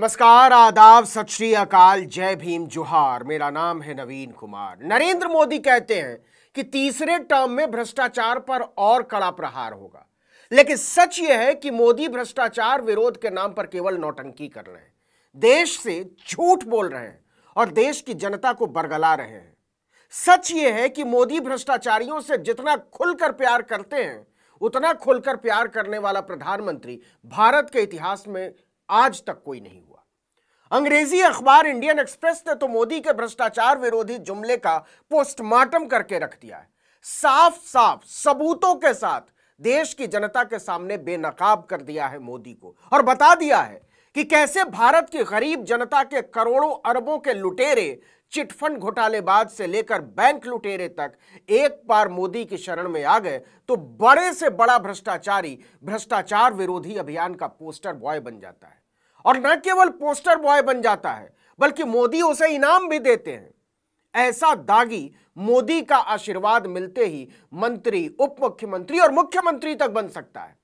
नमस्कार आदाब सत श्री अकाल जय भीम जोहार मेरा नाम है नवीन कुमार नरेंद्र मोदी कहते हैं कि तीसरे टर्म में भ्रष्टाचार पर और कड़ा प्रहार होगा लेकिन सच यह है कि मोदी भ्रष्टाचार विरोध के नाम पर केवल नौटंकी कर रहे हैं देश से झूठ बोल रहे हैं और देश की जनता को बरगला रहे हैं सच ये है कि मोदी भ्रष्टाचारियों से जितना खुलकर प्यार करते हैं उतना खुलकर प्यार करने वाला प्रधानमंत्री भारत के इतिहास में आज तक कोई नहीं हुआ अंग्रेजी अखबार इंडियन एक्सप्रेस ने तो मोदी के भ्रष्टाचार विरोधी जुमले का पोस्टमार्टम करके रख दिया है साफ साफ सबूतों के साथ देश की जनता के सामने बेनकाब कर दिया है मोदी को और बता दिया है कि कैसे भारत की गरीब जनता के करोड़ों अरबों के लुटेरे चिटफंड घोटालेबाज से लेकर बैंक लुटेरे तक एक बार मोदी की शरण में आ गए तो बड़े से बड़ा भ्रष्टाचारी भ्रष्टाचार विरोधी अभियान का पोस्टर बॉय बन जाता है और न केवल पोस्टर बॉय बन जाता है बल्कि मोदी उसे इनाम भी देते हैं ऐसा दागी मोदी का आशीर्वाद मिलते ही मंत्री उप मुख्यमंत्री और मुख्यमंत्री तक बन सकता है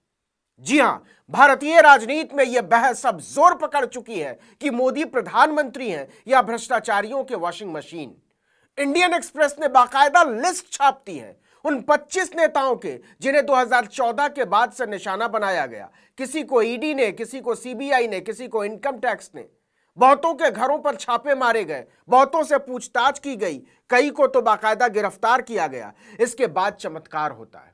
जी हां भारतीय राजनीति में यह बहस अब जोर पकड़ चुकी है कि मोदी प्रधानमंत्री हैं या भ्रष्टाचारियों के वॉशिंग मशीन इंडियन एक्सप्रेस ने बाकायदा लिस्ट छापती है उन 25 नेताओं के जिन्हें 2014 के बाद से निशाना बनाया गया किसी को ईडी e ने किसी को सीबीआई ने किसी को इनकम टैक्स ने बहुतों के घरों पर छापे मारे गए बहुतों से पूछताछ की गई कई को तो बाकायदा गिरफ्तार किया गया इसके बाद चमत्कार होता है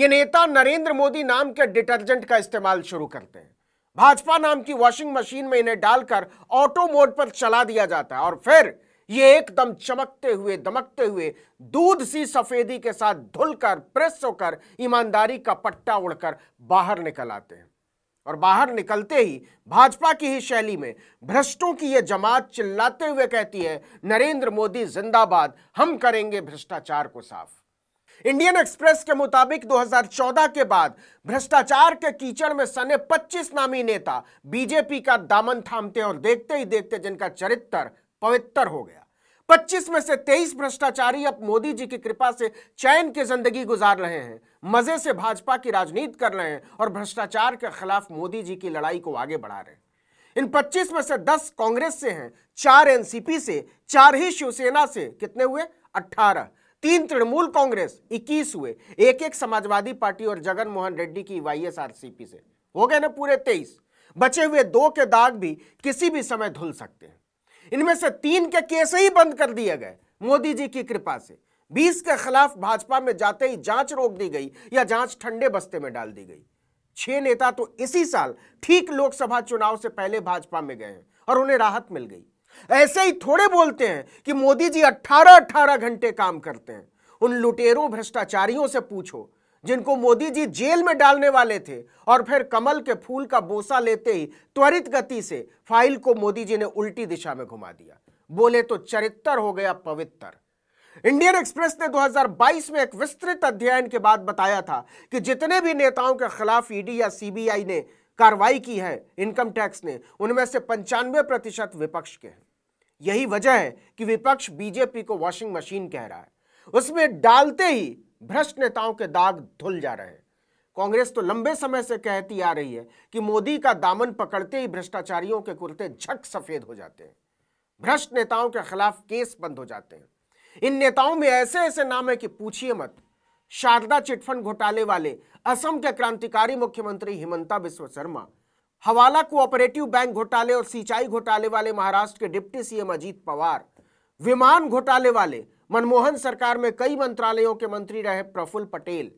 ये नेता नरेंद्र मोदी नाम के डिटर्जेंट का इस्तेमाल शुरू करते हैं भाजपा नाम की वॉशिंग मशीन में इन्हें डालकर ऑटो मोड पर चला दिया जाता है और फिर ये एकदम चमकते हुए दमकते हुए दूध सी सफेदी के साथ धुलकर प्रेस होकर ईमानदारी का पट्टा उड़कर बाहर निकल आते हैं और बाहर निकलते ही भाजपा की ही शैली में भ्रष्टों की यह जमात चिल्लाते हुए कहती है नरेंद्र मोदी जिंदाबाद हम करेंगे भ्रष्टाचार को साफ इंडियन एक्सप्रेस के मुताबिक 2014 के बाद भ्रष्टाचार के कीचड़ में सने 25 नामी नेता बीजेपी का दामन थामते और देखते ही देखते जिनका चरित्र पवित्र हो गया 25 में से 23 भ्रष्टाचारी अब मोदी जी की कृपा से चैन की जिंदगी गुजार रहे हैं मजे से भाजपा की राजनीति कर रहे हैं और भ्रष्टाचार के खिलाफ मोदी जी की लड़ाई को आगे बढ़ा रहे हैं इन 25 में से 10 कांग्रेस से हैं चार एनसीपी से चार ही शिवसेना से कितने हुए 18 तीन तृणमूल कांग्रेस 21 हुए एक एक समाजवादी पार्टी और जगन मोहन रेड्डी की पी से हो गए ना पूरे 23 बचे हुए दो के दाग भी किसी भी समय धुल सकते हैं इनमें से तीन के केस ही बंद कर दिए गए मोदी जी की कृपा से बीस के खिलाफ भाजपा में जाते ही जांच रोक दी गई या जांच ठंडे बस्ते में डाल दी गई छह नेता तो इसी साल ठीक लोकसभा चुनाव से पहले भाजपा में गए और उन्हें राहत मिल गई ऐसे ही थोड़े बोलते हैं कि मोदी जी 18 18 घंटे काम करते हैं उन लुटेरों भ्रष्टाचारियों से पूछो जिनको मोदी जी जेल में डालने वाले थे और फिर कमल के फूल का बोसा लेते ही त्वरित गति से फाइल को मोदी जी ने उल्टी दिशा में घुमा दिया बोले तो चरित्र हो गया पवित्र इंडियन एक्सप्रेस ने 2022 में एक विस्तृत अध्ययन के बाद बताया था कि जितने भी नेताओं के खिलाफ ईडी या सीबीआई ने कार्रवाई की है इनकम टैक्स ने उनमें से पंचानवे प्रतिशत विपक्ष के हैं यही वजह है कि विपक्ष बीजेपी को वॉशिंग मशीन कह रहा है उसमें डालते ही भ्रष्ट नेताओं के दाग धुल जा रहे हैं कांग्रेस तो लंबे समय से कहती आ रही है कि मोदी का दामन पकड़ते ही भ्रष्टाचारियों के कुर्ते झक सफेद हो जाते हैं भ्रष्ट नेताओं के खिलाफ केस बंद हो जाते हैं इन नेताओं में ऐसे ऐसे नाम है कि पूछिए मत शारदा चिटफंड घोटाले वाले असम के क्रांतिकारी मुख्यमंत्री हिमंता बिस्व शर्मा हवाला कोऑपरेटिव बैंक घोटाले और सिंचाई घोटाले वाले महाराष्ट्र के डिप्टी सीएम अजीत पवार विमान घोटाले वाले मनमोहन सरकार में कई मंत्रालयों के मंत्री रहे प्रफुल्ल पटेल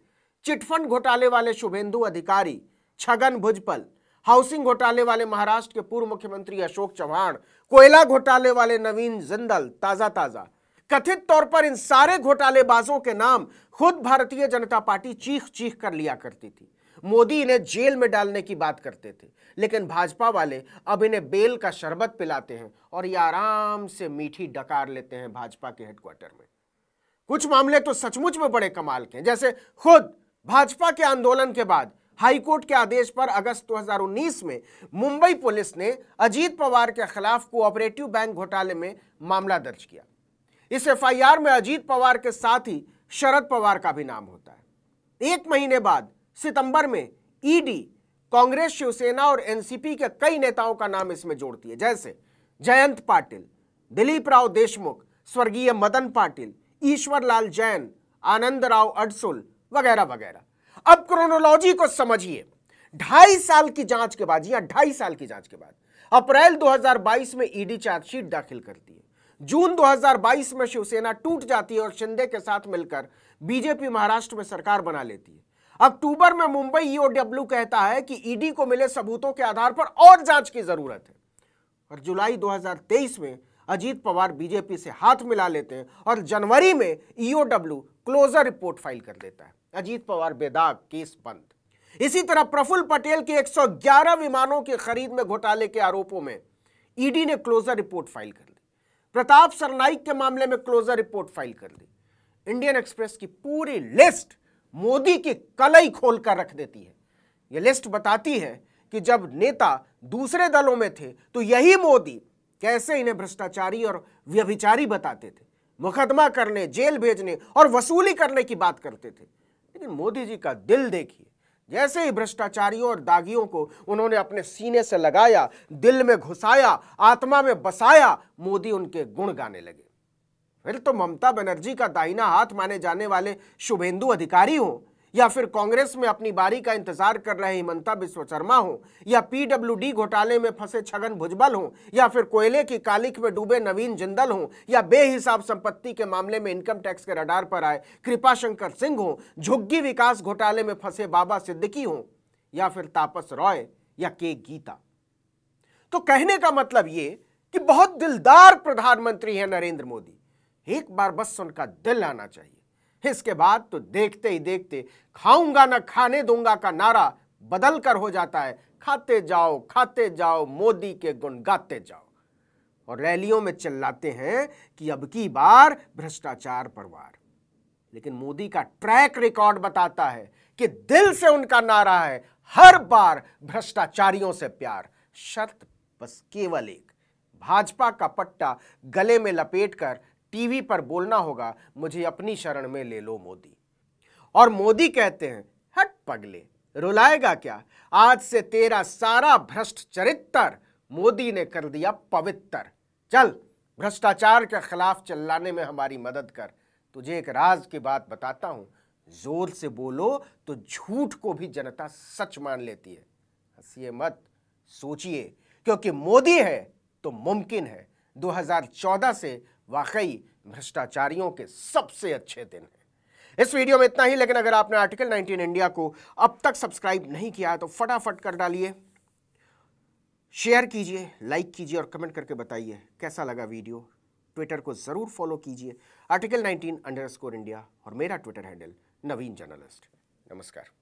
चिटफंड घोटाले वाले शुभेंदु अधिकारी छगन भुजपल हाउसिंग घोटाले वाले महाराष्ट्र के पूर्व मुख्यमंत्री अशोक चौहान कोयला घोटाले वाले नवीन जिंदल ताजा ताजा कथित तौर पर इन सारे घोटालेबाजों के नाम खुद भारतीय जनता पार्टी चीख चीख कर लिया करती थी मोदी इन्हें जेल में डालने की बात करते थे लेकिन भाजपा वाले अब इन्हें बेल का शरबत पिलाते हैं और ये आराम से मीठी डकार लेते हैं भाजपा के हेडक्वार्टर में कुछ मामले तो सचमुच में बड़े कमाल के हैं जैसे खुद भाजपा के आंदोलन के बाद हाईकोर्ट के आदेश पर अगस्त 2019 में मुंबई पुलिस ने अजीत पवार के खिलाफ कोऑपरेटिव बैंक घोटाले में मामला दर्ज किया इस एफआईआर में अजीत पवार के साथ ही शरद पवार का भी नाम होता है एक महीने बाद सितंबर में ईडी e कांग्रेस शिवसेना और एनसीपी के कई नेताओं का नाम इसमें जोड़ती है जैसे जयंत पाटिल दिलीप राव देशमुख स्वर्गीय मदन पाटिल ईश्वर लाल जैन आनंद राव अडसुल वगैरह वगैरह अब क्रोनोलॉजी को समझिए ढाई साल की जांच के बाद या ढाई साल की जांच के बाद अप्रैल 2022 में ईडी e चार्जशीट दाखिल करती है जून 2022 में शिवसेना टूट जाती है और शिंदे के साथ मिलकर बीजेपी महाराष्ट्र में सरकार बना लेती है अक्टूबर में मुंबई ईओडब्ल्यू e कहता है कि ईडी e को मिले सबूतों के आधार पर और जांच की जरूरत है और जुलाई 2023 में अजीत पवार बीजेपी से हाथ मिला लेते हैं और जनवरी में ईओडब्ल्यू क्लोजर रिपोर्ट फाइल कर देता है अजीत पवार बेदाग केस बंद इसी तरह प्रफुल्ल पटेल के 111 विमानों की खरीद में घोटाले के आरोपों में ईडी e ने क्लोजर रिपोर्ट फाइल कर ली प्रताप सरनाइक के मामले में क्लोजर रिपोर्ट फाइल कर ली इंडियन एक्सप्रेस की पूरी लिस्ट मोदी की कलई खोल कर रख देती है यह लिस्ट बताती है कि जब नेता दूसरे दलों में थे तो यही मोदी कैसे इन्हें भ्रष्टाचारी और व्यभिचारी बताते थे मुकदमा करने जेल भेजने और वसूली करने की बात करते थे लेकिन मोदी जी का दिल देखिए जैसे ही भ्रष्टाचारियों और दागियों को उन्होंने अपने सीने से लगाया दिल में घुसाया आत्मा में बसाया मोदी उनके गुण गाने लगे फिर तो ममता बनर्जी का दाहिना हाथ माने जाने वाले शुभेंदु अधिकारी हो या फिर कांग्रेस में अपनी बारी का इंतजार कर रहे हिमंता बिश्व शर्मा हो या पीडब्ल्यूडी घोटाले में फंसे छगन भुजबल हो या फिर कोयले की कालिक में डूबे नवीन जिंदल हो या बेहिसाब संपत्ति के मामले में इनकम टैक्स के रडार पर आए कृपा शंकर सिंह हो झुग्गी विकास घोटाले में फंसे बाबा सिद्दीकी हो या फिर तापस रॉय या के गीता तो कहने का मतलब ये कि बहुत दिलदार प्रधानमंत्री है नरेंद्र मोदी एक बार बस उनका दिल आना चाहिए इसके बाद तो देखते ही देखते खाऊंगा ना खाने दूंगा का नारा बदल कर हो जाता है खाते जाओ खाते जाओ मोदी के गुण गाते जाओ और रैलियों में चिल्लाते हैं कि अब की बार भ्रष्टाचार पर वार लेकिन मोदी का ट्रैक रिकॉर्ड बताता है कि दिल से उनका नारा है हर बार भ्रष्टाचारियों से प्यार शर्त बस केवल एक भाजपा का पट्टा गले में लपेटकर टीवी पर बोलना होगा मुझे अपनी शरण में ले लो मोदी और मोदी कहते हैं हट पगले रुलाएगा क्या आज से तेरा सारा भ्रष्ट चरित्र मोदी ने कर दिया पवित्र चल भ्रष्टाचार के खिलाफ चलाने में हमारी मदद कर तुझे एक राज की बात बताता हूं जोर से बोलो तो झूठ को भी जनता सच मान लेती है हसीिए मत सोचिए क्योंकि मोदी है तो मुमकिन है 2014 से वाकई भ्रष्टाचारियों के सबसे अच्छे दिन हैं इस वीडियो में इतना ही लेकिन अगर आपने आर्टिकल 19 इंडिया को अब तक सब्सक्राइब नहीं किया है तो फटाफट कर डालिए शेयर कीजिए लाइक कीजिए और कमेंट करके बताइए कैसा लगा वीडियो ट्विटर को ज़रूर फॉलो कीजिए आर्टिकल 19 अंडर इंडिया और मेरा ट्विटर हैंडल नवीन जर्नलिस्ट नमस्कार